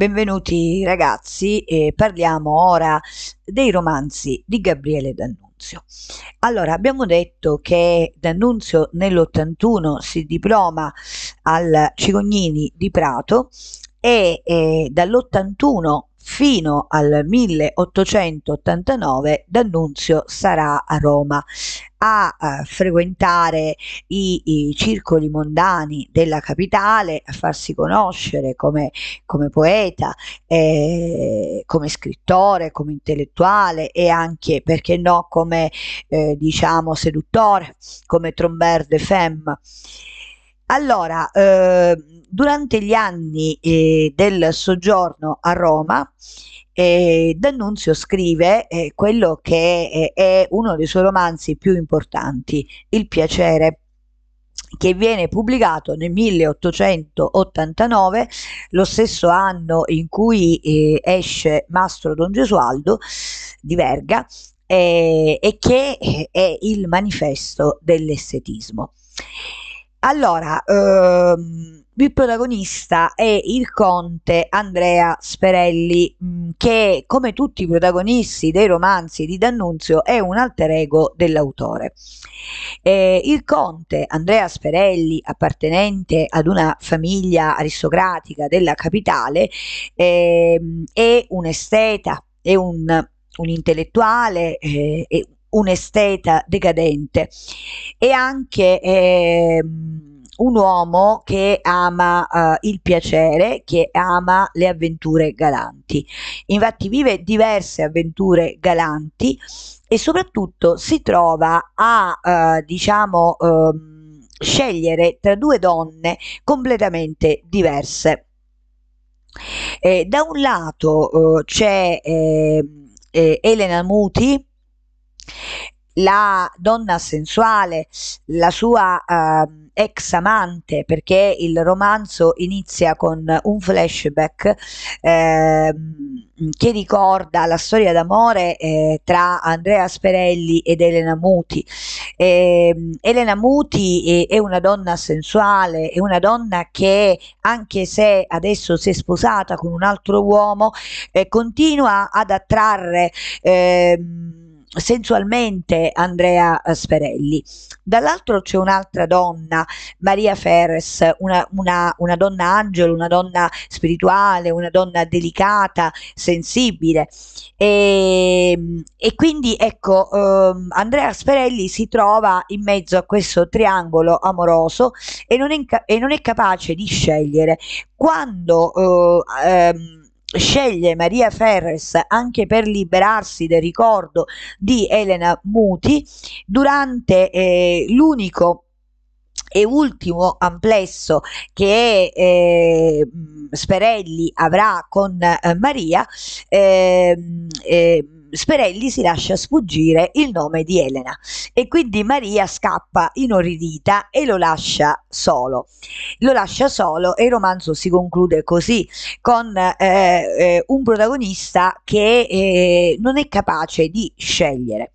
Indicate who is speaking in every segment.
Speaker 1: Benvenuti ragazzi e parliamo ora dei romanzi di Gabriele D'Annunzio. Allora, abbiamo detto che D'Annunzio nell'81 si diploma al Cicognini di Prato e eh, dall'81 fino al 1889 D'Annunzio sarà a Roma a eh, frequentare i, i, circoli mondani della capitale, a farsi conoscere come, come poeta, eh, come scrittore, come intellettuale e anche, perché no, come eh, diciamo seduttore, come trombert de femme. Allora, eh, durante gli anni eh, del soggiorno a Roma, eh, D'Annunzio scrive eh, quello che eh, è uno dei suoi romanzi più importanti, Il piacere che viene pubblicato nel 1889, lo stesso anno in cui eh, esce Mastro Don Gesualdo di Verga, e che è il manifesto dell'estetismo. Allora, ehm, il protagonista è il conte Andrea Sperelli, mm, che come tutti i protagonisti dei romanzi di D'Annunzio è un alter ego dell'autore. Eh, il conte Andrea Sperelli, appartenente ad una famiglia aristocratica della capitale, eh, è un esteta, è un, un intellettuale, eh, è un esteta decadente e anche eh, un uomo che ama eh, il piacere, che ama le avventure galanti. Infatti vive diverse avventure galanti e soprattutto si trova a, eh, diciamo, ehm, scegliere tra due donne completamente diverse. Eh, da un lato eh, c'è ehm, eh, Elena Muti, la donna sensuale, la sua uh, ex amante, perché il romanzo inizia con un flashback eh, che ricorda la storia d'amore eh, tra Andrea Sperelli ed Elena Muti. Eh, Elena Muti è, è, una donna sensuale, è una donna che anche se adesso si è sposata con un altro uomo, eh, continua ad attrarre ehm, sensualmente Andrea eh, Sperelli. Dall'altro c'è un'altra donna, Maria Ferres, una, una, una donna angelo, una donna spirituale, una donna delicata, sensibile. E, ehm, e quindi ecco, ehm, Andrea Sperelli si trova in mezzo a questo triangolo amoroso e non è, e non è capace di scegliere quando eh, ehm, sceglie Maria Ferres anche per liberarsi del ricordo di Elena Muti durante eh, l'unico e ultimo amplesso che eh, Sperelli avrà con eh, Maria eh, Sperelli si lascia sfuggire il nome di Elena e quindi Maria scappa inorridita e lo lascia solo. Lo lascia solo e il romanzo si conclude così, con eh, eh, un protagonista che eh, non è capace di scegliere.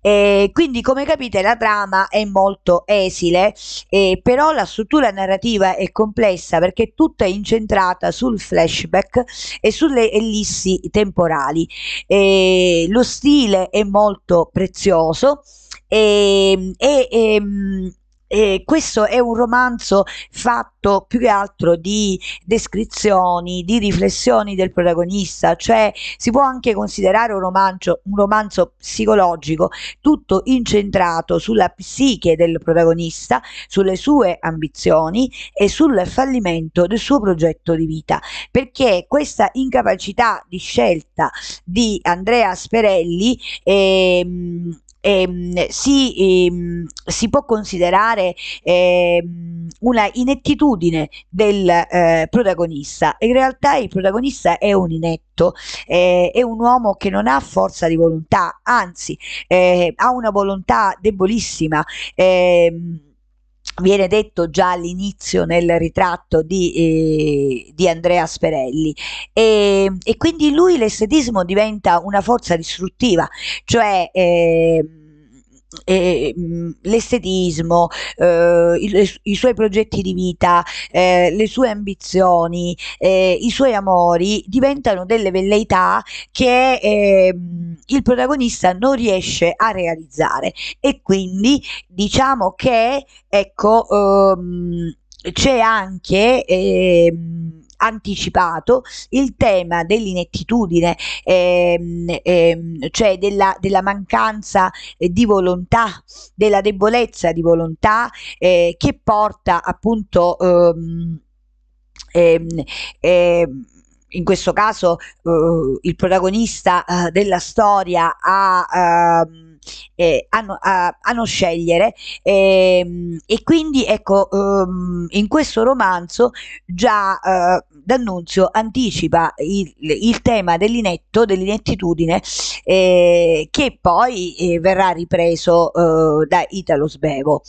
Speaker 1: E quindi come capite la trama è molto esile, eh, però la struttura narrativa è complessa perché tutta è incentrata sul flashback e sulle ellissi temporali. Eh, lo stile è molto prezioso e, e, ehm, e questo è un romanzo fatto fatto più che altro di descrizioni, di riflessioni del protagonista, cioè si può anche considerare un romanzo, un romanzo psicologico tutto incentrato sulla psiche del protagonista, sulle sue ambizioni e sul fallimento del suo progetto di vita, perché questa incapacità di scelta di Andrea Sperelli ehm, ehm, si, ehm, si, può considerare ehm, una inettitudine l'attitudine del eh, protagonista. In realtà il protagonista è un inetto, eh, è un uomo che non ha forza di volontà, anzi eh, ha una volontà debolissima ehm, viene detto già all'inizio nel ritratto di, eh, di Andrea Sperelli e, ehm, e quindi lui l'estetismo diventa una forza distruttiva cioè eh, eh, l'estetismo, eh, i, i, suoi progetti di vita, eh, le sue ambizioni, eh, i suoi amori diventano delle velleità che ehm, il protagonista non riesce a realizzare e quindi diciamo che ecco ehm, c'è anche ehm, anticipato il tema dell'inettitudine, ehm, ehm, cioè della, della mancanza eh, di volontà, della debolezza di volontà eh, che porta appunto ehm, ehm, ehm in questo caso eh, il protagonista eh, della storia a ehm, eh, a, a, a, non scegliere e, ehm, e quindi ecco um, in questo romanzo già eh, D'Annunzio anticipa il, il tema dell'inetto, dell'inettitudine eh, che poi eh, verrà ripreso eh, da Italo Sbevo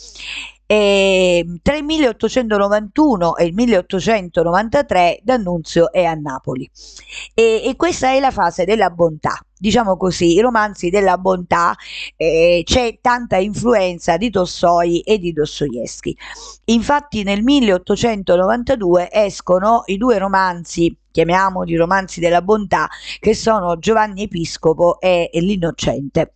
Speaker 1: e ehm, tra il 1891 e il 1893 D'Annunzio è a Napoli e, e questa è la fase della bontà diciamo così, i romanzi della bontà, eh, c'è tanta influenza di Tossoi e di Dostoevsky. Infatti nel 1892 escono i due romanzi, chiamiamoli romanzi della bontà, che sono Giovanni Episcopo e, e L'Innocente.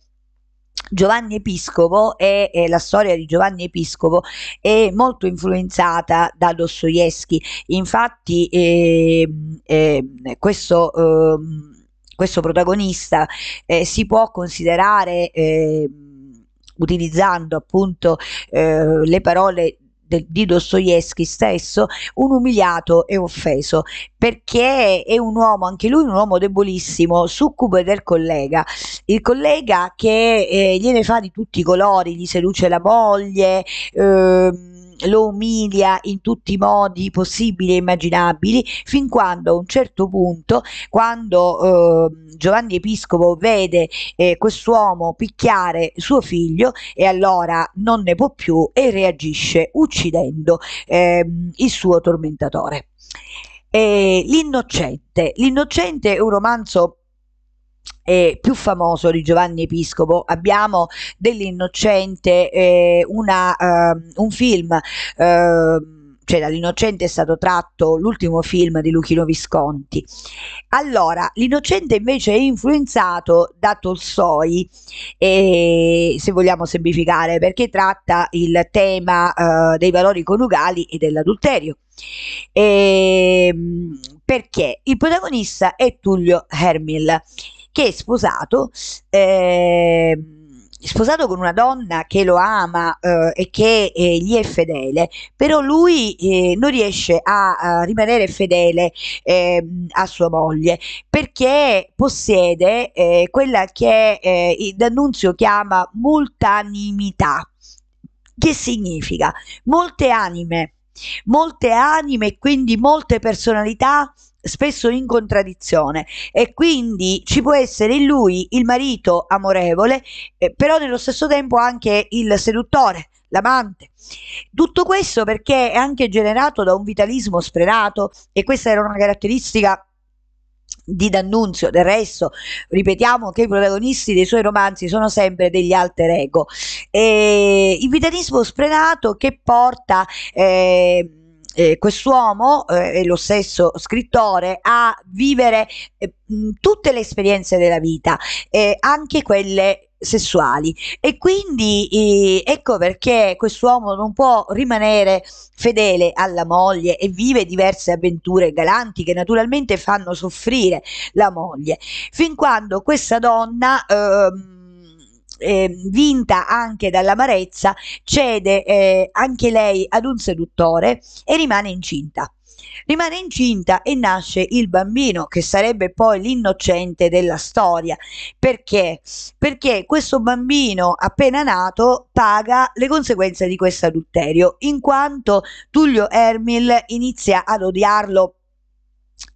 Speaker 1: Giovanni Episcopo e, la storia di Giovanni Episcopo è molto influenzata da Dostoevsky. Infatti, eh, eh, questo. Eh, questo protagonista eh, si può considerare ehm, utilizzando appunto eh, le parole de, di Dostoevsky stesso, un umiliato e offeso, perché è un uomo, anche lui un uomo debolissimo, succube del collega, il collega che eh, gliene fa di tutti i colori, gli seduce la moglie, eh, lo umilia in tutti i modi possibili e immaginabili, fin quando a un certo punto, quando eh, Giovanni Episcopo vede eh, quest'uomo picchiare suo figlio e allora non ne può più e reagisce uccidendo eh, il suo tormentatore. L'innocente. L'innocente è un romanzo eh, più famoso di Giovanni Episcopo abbiamo dell'Innocente eh, una, eh, un film ehm, cioè dall'Innocente è stato tratto l'ultimo film di Luchino Visconti. Allora, l'Innocente invece è influenzato da Tolsoi, eh, se vogliamo semplificare, perché tratta il tema eh, dei valori coniugali e dell'adulterio. Eh, perché il protagonista è Tullio Hermil che è sposato, eh, sposato con una donna che lo ama eh, e che eh, gli è fedele, però lui eh, non riesce a, a rimanere fedele ehm, a sua moglie perché possiede eh, quella che eh, D'Annunzio chiama multanimità, che significa molte anime, molte anime e quindi molte personalità spesso in contraddizione e quindi ci può essere in lui il marito amorevole, eh, però nello stesso tempo anche il seduttore, l'amante. Tutto questo perché è anche generato da un vitalismo sfrenato e questa era una caratteristica di D'Annunzio. Del resto, ripetiamo che i protagonisti dei suoi romanzi sono sempre degli alter ego. E il vitalismo sfrenato che porta... Eh, eh, quest'uomo eh, e lo stesso scrittore a vivere eh, tutte le esperienze della vita, eh, anche quelle sessuali e quindi eh, ecco perché quest'uomo non può rimanere fedele alla moglie e vive diverse avventure galanti che naturalmente fanno soffrire la moglie fin quando questa donna ehm, eh, vinta anche dall'amarezza, cede eh, anche lei ad un seduttore e rimane incinta. Rimane incinta e nasce il bambino che sarebbe poi l'innocente della storia. Perché? Perché questo bambino appena nato paga le conseguenze di questo adulterio, in quanto Tullio Ermil inizia ad odiarlo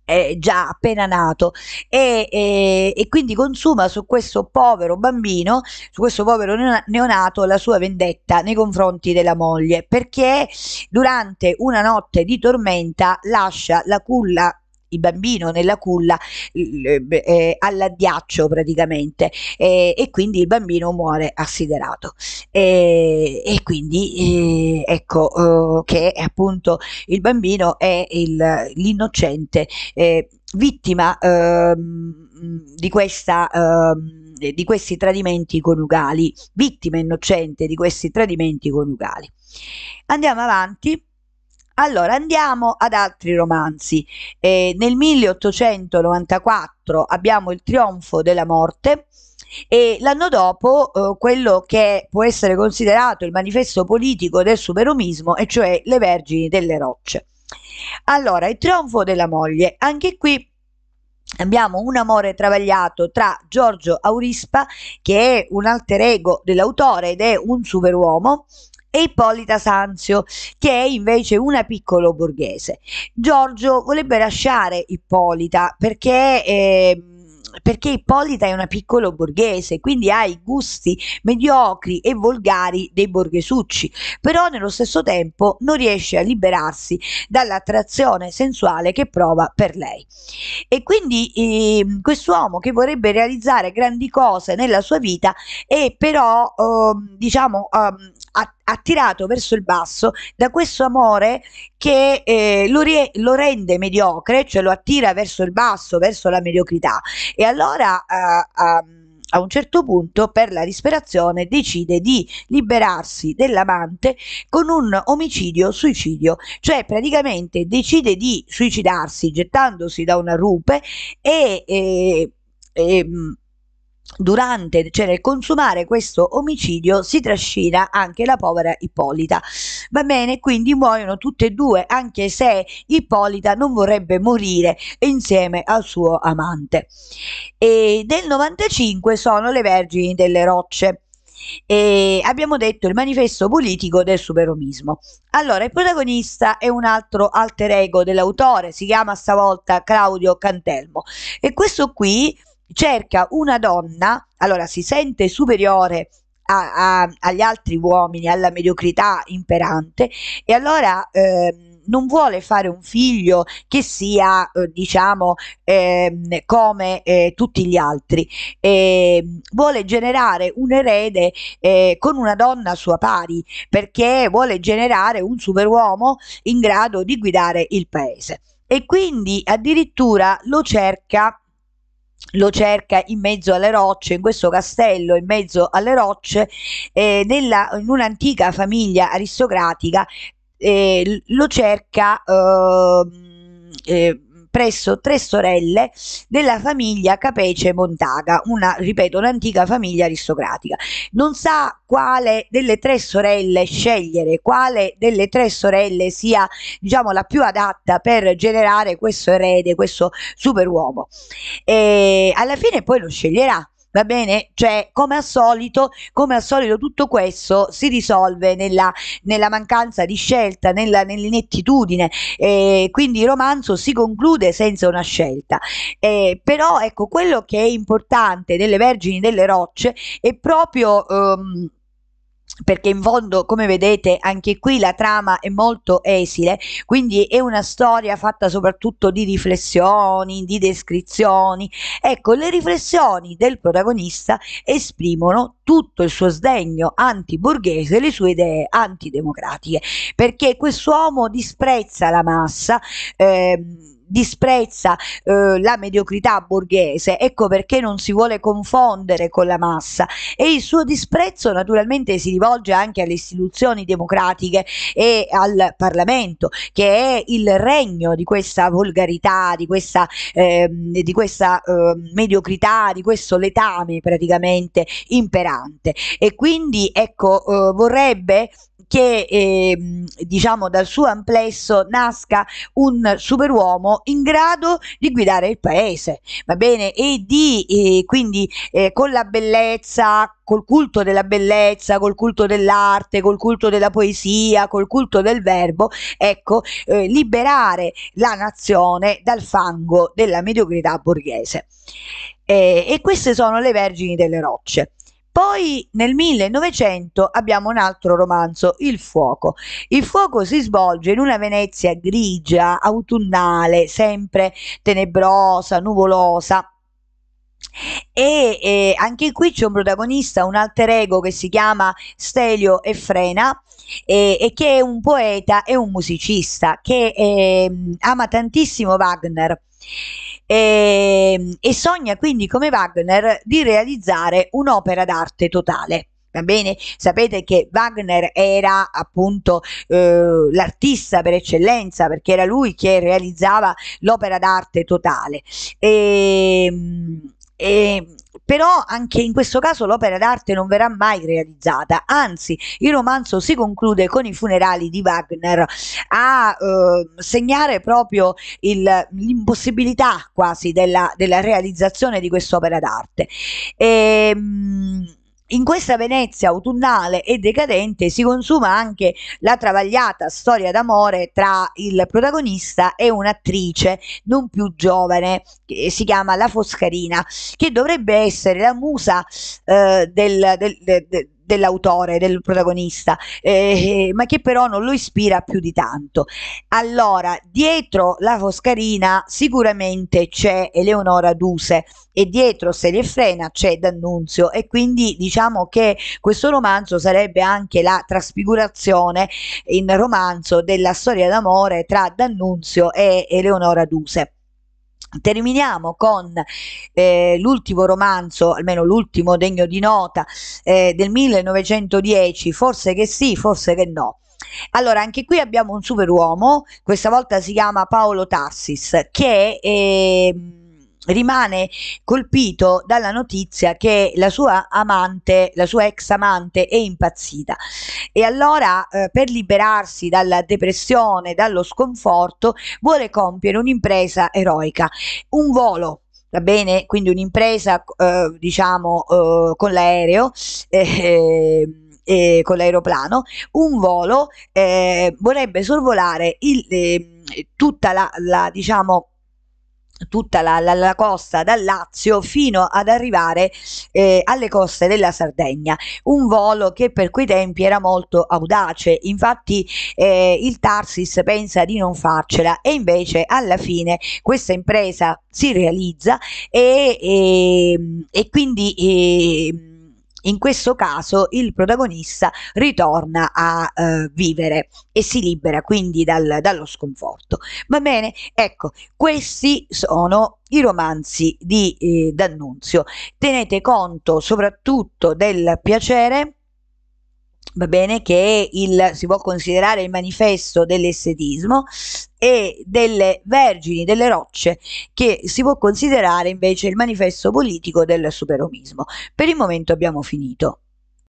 Speaker 1: è già appena nato e, e, e, quindi consuma su questo povero bambino, su questo povero neonato la sua vendetta nei confronti della moglie perché durante una notte di tormenta lascia la culla il bambino nella culla eh, all'addiaccio praticamente eh, e quindi il bambino muore assiderato e, eh, e quindi eh, ecco eh, che appunto il bambino è l'innocente eh, vittima ehm, di questa ehm, di questi tradimenti coniugali, vittima innocente di questi tradimenti coniugali. Andiamo avanti allora andiamo ad altri romanzi. Eh, nel 1894 abbiamo Il trionfo della morte e l'anno dopo eh, quello che può essere considerato il manifesto politico del superumismo, e cioè Le Vergini delle Rocce. Allora, il trionfo della moglie, anche qui Abbiamo un amore travagliato tra Giorgio Aurispa, che è un alter ego dell'autore ed è un superuomo, e Ippolita Sanzio, che è invece una piccolo borghese. Giorgio volebbe lasciare Ippolita perché... Eh, perché Ippolita è una piccola borghese, quindi ha i gusti mediocri e volgari dei borghesucci, però nello stesso tempo non riesce a liberarsi dall'attrazione sensuale che prova per lei. E quindi eh, quest'uomo che vorrebbe realizzare grandi cose nella sua vita è però, eh, diciamo, eh, attirato verso il basso da questo amore che eh, lo, re lo, rende mediocre, cioè lo attira verso il basso, verso la mediocrità. E allora uh, um, a un certo punto per la disperazione decide di liberarsi dell'amante con un omicidio-suicidio, cioè praticamente decide di suicidarsi gettandosi da una rupe e... e, eh, e ehm, durante, cioè nel consumare questo omicidio si trascina anche la povera Ippolita. Va bene, quindi muoiono tutte e due, anche se Ippolita non vorrebbe morire insieme al suo amante. E nel 95 sono le Vergini delle Rocce. E abbiamo detto il manifesto politico del superomismo. Allora, il protagonista è un altro alter ego dell'autore, si chiama stavolta Claudio Cantelmo e questo qui cerca una donna, allora si sente superiore a, a, agli altri uomini, alla mediocrità imperante e allora eh, non vuole fare un figlio che sia, eh, diciamo, ehm, eh, come tutti gli altri, ehm, vuole generare un erede eh, con una donna sua pari, perché vuole generare un superuomo in grado di guidare il paese. E quindi addirittura lo cerca lo cerca in mezzo alle rocce, in questo castello, in mezzo alle rocce, eh, nella, in un'antica famiglia aristocratica, eh, lo cerca ehm, eh, presso tre sorelle della famiglia Capece Montaga, una, ripeto, un'antica famiglia aristocratica. Non sa quale delle tre sorelle scegliere, quale delle tre sorelle sia, diciamo, la più adatta per generare questo erede, questo superuomo. E alla fine poi lo sceglierà va bene? Cioè, come al solito, come al solito tutto questo si risolve nella, nella mancanza di scelta, nella, nell'inettitudine, eh, quindi il romanzo si conclude senza una scelta. Eh, però ecco, quello che è importante delle Vergini delle Rocce è proprio... Ehm, perché in fondo, come vedete, anche qui la trama è molto esile, quindi è una storia fatta soprattutto di riflessioni, di descrizioni. Ecco, le riflessioni del protagonista esprimono tutto il suo sdegno antiborghese e le sue idee antidemocratiche, perché quest'uomo disprezza la massa. Ehm, disprezza eh, la mediocrità borghese, ecco perché non si vuole confondere con la massa e il suo disprezzo naturalmente si rivolge anche alle istituzioni democratiche e al Parlamento, che è il regno di questa volgarità, di questa, eh, di questa eh, mediocrità, di questo letame praticamente imperante. E quindi ecco, eh, vorrebbe che eh, diciamo dal suo amplesso nasca un superuomo in grado di guidare il paese, va bene? E di eh, quindi eh, con la bellezza, col culto della bellezza, col culto dell'arte, col culto della poesia, col culto del verbo, ecco, eh, liberare la nazione dal fango della mediocrità borghese. Eh, e queste sono le vergini delle rocce. Poi nel 1900 abbiamo un altro romanzo, Il fuoco. Il fuoco si svolge in una Venezia grigia, autunnale, sempre tenebrosa, nuvolosa. E, e anche qui c'è un protagonista, un alter ego che si chiama Stelio Efrena e, e che è un poeta e un musicista che eh, ama tantissimo Wagner e, ehm, e sogna quindi come Wagner di realizzare un'opera d'arte totale. Va bene? Sapete che Wagner era appunto eh, l'artista per eccellenza perché era lui che realizzava l'opera d'arte totale. E, ehm, e, ehm, però anche in questo caso l'opera d'arte non verrà mai realizzata, anzi il romanzo si conclude con i funerali di Wagner a eh, segnare proprio l'impossibilità quasi della, della, realizzazione di quest'opera d'arte. E, ehm, mh, in questa Venezia autunnale e decadente si consuma anche la travagliata storia d'amore tra il protagonista e un'attrice non più giovane, che si chiama La Foscarina, che dovrebbe essere la musa eh, del, del, del dell'autore, del protagonista, eh, eh, ma che però non lo ispira più di tanto. Allora, dietro la Foscarina sicuramente c'è Eleonora Duse e dietro Serie Frena c'è D'Annunzio e quindi diciamo che questo romanzo sarebbe anche la trasfigurazione in romanzo della storia d'amore tra D'Annunzio e Eleonora Duse. Terminiamo con eh, l'ultimo romanzo, almeno l'ultimo degno di nota, eh, del 1910, forse che sì, forse che no. Allora, anche qui abbiamo un superuomo, questa volta si chiama Paolo Tassis, che... Eh, rimane colpito dalla notizia che la sua amante, la sua ex amante è impazzita e allora eh, per liberarsi dalla depressione, dallo sconforto, vuole compiere un'impresa eroica, un volo va bene? Quindi un'impresa, eh, diciamo, eh, con l'aereo. Eh, eh, con l'aeroplano, un volo eh, vorrebbe sorvolare il, ehm, tutta la, la diciamo, tutta la, la, la, costa dal Lazio fino ad arrivare eh, alle coste della Sardegna un volo che per quei tempi era molto audace infatti eh, il Tarsis pensa di non farcela e invece alla fine questa impresa si realizza e, e, ehm, e quindi e, ehm, in questo caso il protagonista ritorna a eh, vivere e si libera quindi dal, dallo sconforto. Va bene? Ecco, questi sono i romanzi di eh, D'Annunzio. Tenete conto soprattutto del piacere va bene, che il, si può considerare il manifesto dell'estetismo e delle vergini, delle rocce, che si può considerare invece il manifesto politico del superomismo. Per il momento abbiamo finito.